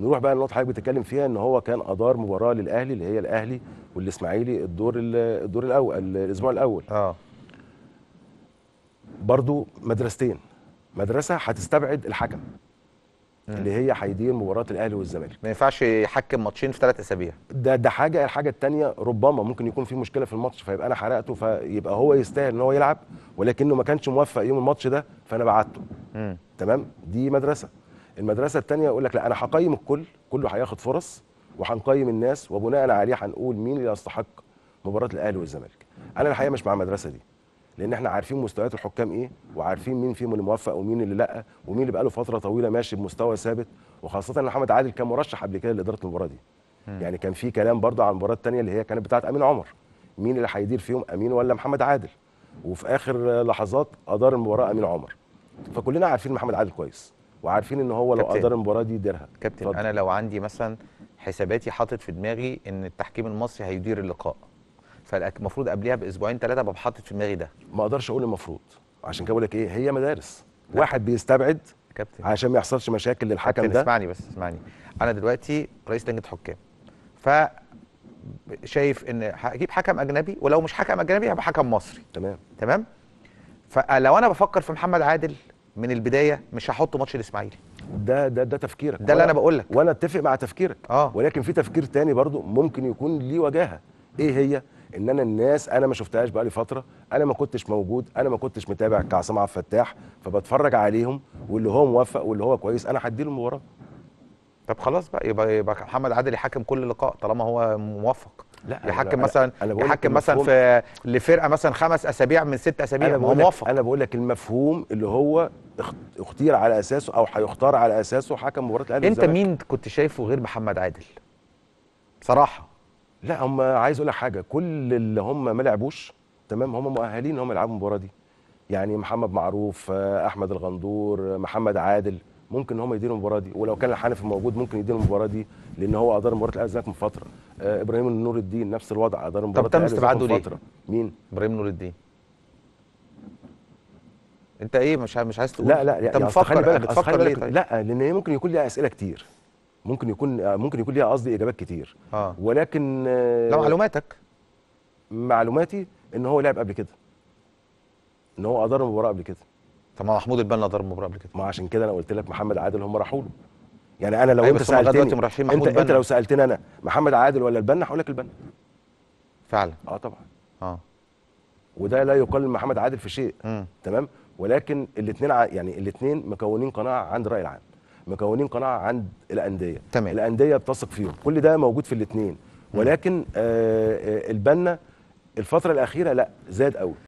نروح بقى للنقطه حضرتك بتتكلم فيها ان هو كان ادار مباراه للاهلي اللي هي الاهلي والاسماعيلي الدور الدور الاول الاسبوع الاول اه برضو مدرستين مدرسه هتستبعد الحكم اللي هي هيدير مباراه الاهلي والزمالك ما ينفعش يحكم ماتشين في ثلاث اسابيع ده ده حاجه الحاجه الثانيه ربما ممكن يكون في مشكله في الماتش فيبقى انا حرقته فيبقى هو يستاهل ان هو يلعب ولكنه ما كانش موفق يوم الماتش ده فانا بعته تمام دي مدرسه المدرسه الثانيه يقول لك لا انا هقيم الكل كله هياخد فرص وهنقيم الناس وبناء عليه هنقول مين اللي يستحق مباراه الاهلي والزمالك انا الحقيقه مش مع المدرسه دي لان احنا عارفين مستويات الحكام ايه وعارفين مين فيهم اللي موفق ومين اللي لا ومين اللي بقاله فتره طويله ماشي بمستوى ثابت وخاصه ان محمد عادل كان مرشح قبل كده لاداره المباراه دي يعني كان في كلام برضه على المباراه الثانيه اللي هي كانت بتاعت امين عمر مين اللي هيدير فيهم امين ولا محمد عادل وفي اخر لحظات ادار المباراه امين عمر فكلنا عارفين محمد عادل كويس وعارفين ان هو لو ادار المباراه دي يديرها كابتن فضل. انا لو عندي مثلا حساباتي حاطط في دماغي ان التحكيم المصري هيدير اللقاء فالمفروض قبلها باسبوعين ثلاثه ابقى حاطط في دماغي ده ما اقدرش اقول المفروض عشان كده بقول لك ايه هي مدارس لا. واحد بيستبعد كابتن عشان ما يحصلش مشاكل للحكم ده اسمعني بس اسمعني انا دلوقتي رئيس لجنه حكام ف شايف ان هجيب حكم اجنبي ولو مش حكم اجنبي هبقى حكم مصري تمام تمام فلو انا بفكر في محمد عادل من البدايه مش هحط ماتش الاسماعيلي ده ده ده تفكيرك ده اللي انا بقول لك وانا اتفق مع تفكيرك اه ولكن في تفكير تاني برضو ممكن يكون ليه وجاهه ايه هي ان انا الناس انا ما شفتهاش بقالي فتره انا ما كنتش موجود انا ما كنتش متابع كعصام عبد الفتاح فبتفرج عليهم واللي هو موفق واللي هو كويس انا هديله المباراه طب خلاص بقى يبقى يبقى محمد عادل يحكم كل لقاء طالما هو موفق لا يحكم مثلا يحكم مثلا في لفرقه مثلا خمس اسابيع من ست اسابيع أنا هو موفق انا بقول لك المفهوم اللي هو اختير على اساسه او هيختار على اساسه حكم مباراه الاهلي انت الزمك. مين كنت شايفه غير محمد عادل بصراحه لا هم عايز اقول لك حاجه كل اللي هم ما لعبوش تمام هم مؤهلين ان هم يلعبوا المباراه دي يعني محمد معروف آه، احمد الغندور آه، محمد عادل ممكن ان هم يديروا المباراه دي ولو كان الحنفي موجود ممكن يديروا المباراه دي لان هو ادار مباراه الاهلي من فتره آه ابراهيم نور الدين نفس الوضع ادار مباراه طب تم استبعاده ليه؟ مين؟ ابراهيم نور الدين انت ايه مش مش عايز تقول لا لا انت يعني مفكر بتفكر ليه طيب؟ لا لان هي ممكن يكون ليها اسئله كتير ممكن يكون آه، ممكن يكون ليها قصدي اجابات كتير آه. ولكن آه لو معلوماتك معلوماتي ان هو لعب قبل كده ان هو ادار مباراه قبل كده طب ما محمود البنا ضرب مباراه قبل كده ما عشان كده انا قلت لك محمد عادل هم راحوا له يعني انا لو أيوة، انت سالتني انت, البنا. انت لو سالتني انا محمد عادل ولا البنا هقول لك البنا فعلا اه طبعا اه وده لا يقلل محمد عادل في شيء م. تمام ولكن الاثنين يعني الاثنين مكونين قناعه عند الراي العام مكونين قناعه عند الانديه تمام. الانديه بتثق فيهم كل ده موجود في الاثنين ولكن آه،, آه البنا الفتره الاخيره لا زاد قوي